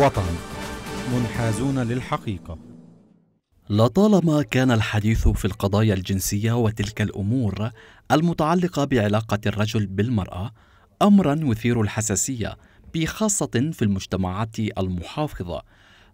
وطن منحازون للحقيقة لطالما كان الحديث في القضايا الجنسية وتلك الأمور المتعلقة بعلاقة الرجل بالمرأة أمرا يثير الحساسية بخاصة في المجتمعات المحافظة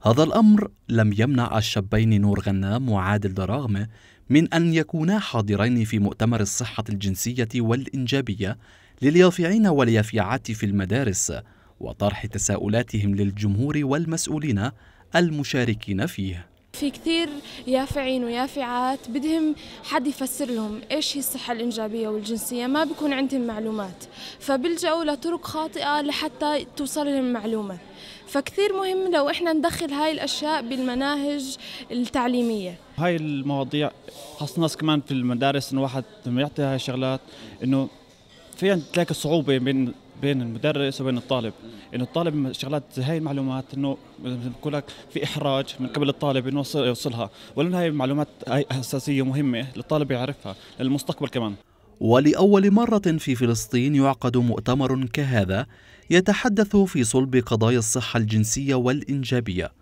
هذا الأمر لم يمنع الشابين نور غنام وعادل دراغم من أن يكونا حاضرين في مؤتمر الصحة الجنسية والإنجابية لليافعين واليافعات في المدارس وطرح تساؤلاتهم للجمهور والمسؤولين المشاركين فيه في كثير يافعين ويافعات بدهم حد يفسر لهم ايش هي الصحه الانجابيه والجنسيه ما بكون عندهم معلومات فبلجأوا لطرق خاطئه لحتى توصل لهم المعلومه فكثير مهم لو احنا ندخل هاي الاشياء بالمناهج التعليميه هاي المواضيع خاصة الناس كمان في المدارس انه واحد لما يعطي هاي الشغلات انه في تلاقي صعوبه بين بين المدرس وبين الطالب انه الطالب شغلات هاي المعلومات انه بقول لك في احراج من قبل الطالب انه يوصلها ولان هاي المعلومات اساسيه مهمه للطالب يعرفها للمستقبل كمان ولاول مره في فلسطين يعقد مؤتمر كهذا يتحدث في صلب قضايا الصحه الجنسيه والانجابيه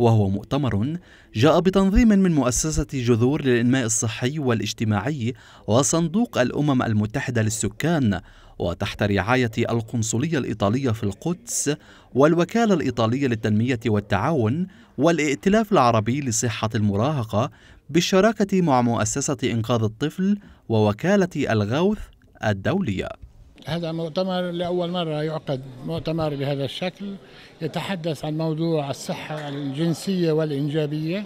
وهو مؤتمر جاء بتنظيم من مؤسسة جذور للإنماء الصحي والاجتماعي وصندوق الأمم المتحدة للسكان وتحت رعاية القنصلية الإيطالية في القدس والوكالة الإيطالية للتنمية والتعاون والائتلاف العربي لصحة المراهقة بالشراكة مع مؤسسة إنقاذ الطفل ووكالة الغوث الدولية هذا مؤتمر لأول مرة يعقد مؤتمر بهذا الشكل يتحدث عن موضوع الصحة الجنسية والإنجابية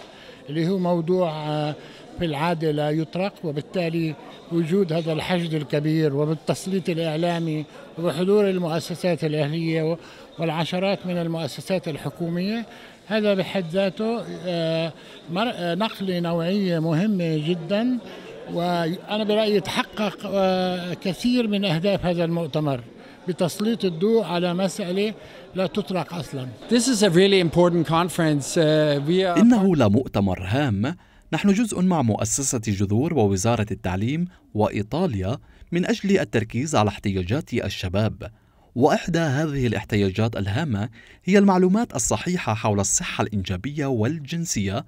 اللي هو موضوع آه، في العادة لا يطرق وبالتالي وجود هذا الحشد الكبير وبالتسليط الإعلامي وبحضور المؤسسات الأهلية والعشرات من المؤسسات الحكومية هذا بحد ذاته آه، آه، نقلة نوعية مهمة جداً وأنا برأيي تحقق آه، كثير من أهداف هذا المؤتمر بتسليط الضوء على مسألة لا تطرق أصلا This is a really important conference. Uh, we are... إنه لمؤتمر هام نحن جزء مع مؤسسة جذور ووزارة التعليم وإيطاليا من أجل التركيز على احتياجات الشباب واحدى هذه الاحتياجات الهامه هي المعلومات الصحيحه حول الصحه الانجابيه والجنسيه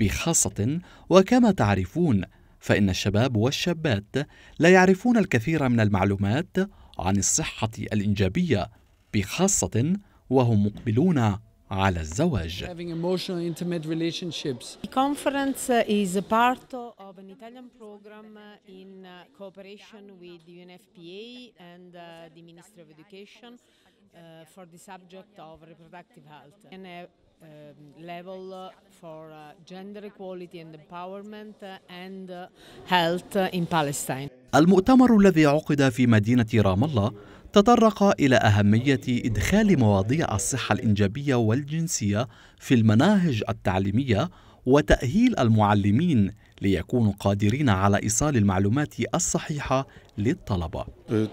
بخاصه وكما تعرفون فإن الشباب والشابات لا يعرفون الكثير من المعلومات عن الصحة الإنجابية بخاصة وهم مقبلون على الزواج. uh, for the subject of reproductive health and a uh, um, level for uh, gender equality and empowerment uh, and uh, health in Palestine. المؤتمر الذي عقد في مدينة رام الله تطرق إلى أهمية إدخال مواضيع الصحة الإنجابية والجنسية في المناهج التعليمية وتأهيل المعلمين ليكونوا قادرين على إيصال المعلومات الصحيحة للطلبة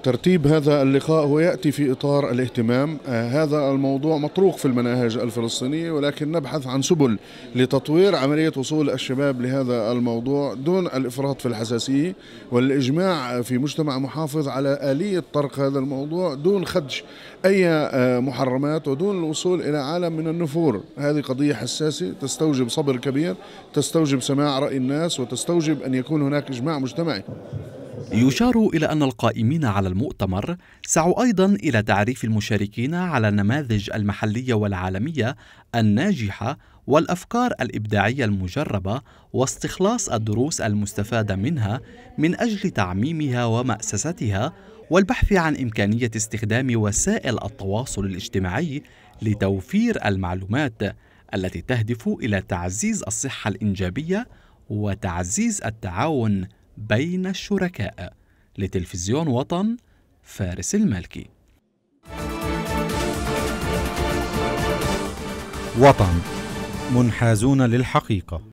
ترتيب هذا اللقاء هو يأتي في إطار الاهتمام آه، هذا الموضوع مطروق في المناهج الفلسطينية ولكن نبحث عن سبل لتطوير عملية وصول الشباب لهذا الموضوع دون الإفراط في الحساسية والإجماع في مجتمع محافظ على آلية طرق هذا الموضوع دون خدش أي آه، محرمات ودون الوصول إلى عالم من النفور هذه قضية حساسة تستوجب صبر كبير تستوجب سماع رأي الناس وتستوجب أن يكون هناك إجماع مجتمعي يشار إلى أن القائمين على المؤتمر سعوا أيضا إلى تعريف المشاركين على النماذج المحلية والعالمية الناجحة والأفكار الإبداعية المجربة واستخلاص الدروس المستفادة منها من أجل تعميمها ومأسستها والبحث عن إمكانية استخدام وسائل التواصل الاجتماعي لتوفير المعلومات التي تهدف إلى تعزيز الصحة الإنجابية وتعزيز التعاون بين الشركاء لتلفزيون وطن فارس المالكي وطن منحازون للحقيقة